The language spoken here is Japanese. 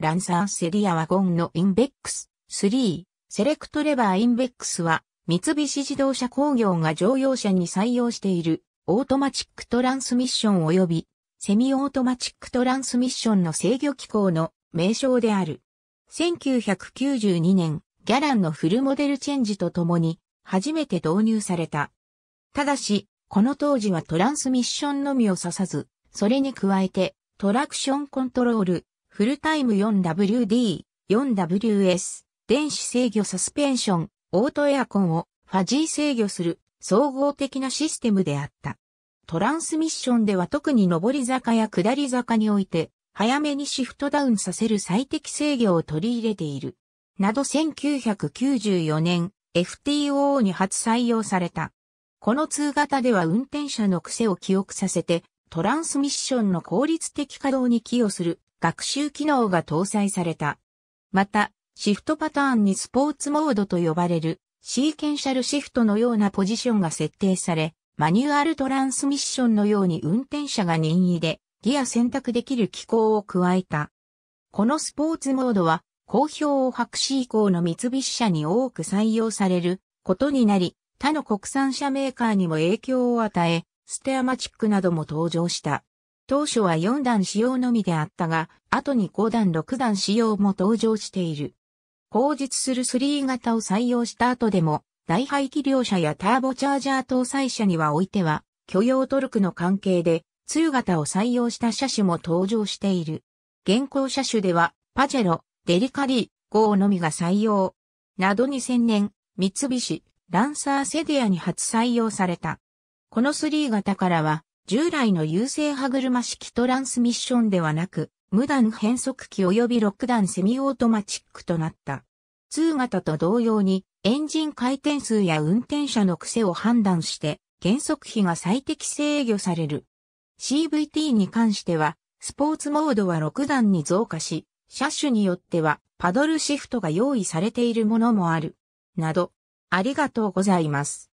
ランサーセリアワゴンのインベックス3、セレクトレバーインベックスは、三菱自動車工業が乗用車に採用している、オートマチックトランスミッション及び、セミオートマチックトランスミッションの制御機構の名称である。1992年、ギャランのフルモデルチェンジとともに、初めて導入された。ただし、この当時はトランスミッションのみを指さず、それに加えて、トラクションコントロール、フルタイム 4WD、4WS、電子制御サスペンション、オートエアコンをファジー制御する総合的なシステムであった。トランスミッションでは特に上り坂や下り坂において、早めにシフトダウンさせる最適制御を取り入れている。など1994年 FTO に初採用された。この通型では運転者の癖を記憶させて、トランスミッションの効率的稼働に寄与する学習機能が搭載された。また、シフトパターンにスポーツモードと呼ばれるシーケンシャルシフトのようなポジションが設定され、マニュアルトランスミッションのように運転者が任意でギア選択できる機構を加えた。このスポーツモードは、好評を博紙以降の三菱車に多く採用されることになり、他の国産車メーカーにも影響を与え、ステアマチックなども登場した。当初は4段仕様のみであったが、後に5段6段仕様も登場している。後日する3型を採用した後でも、大排気量車やターボチャージャー搭載車にはおいては、許容トルクの関係で、2型を採用した車種も登場している。現行車種では、パジェロ、デリカリー、ゴーのみが採用。など2000年、三菱、ランサーセディアに初採用された。この3型からは、従来の優勢歯車式トランスミッションではなく、無段変速機及び6段セミオートマチックとなった。通型と同様に、エンジン回転数や運転者の癖を判断して、減速比が最適制御される。CVT に関しては、スポーツモードは6段に増加し、車種によってはパドルシフトが用意されているものもある。など、ありがとうございます。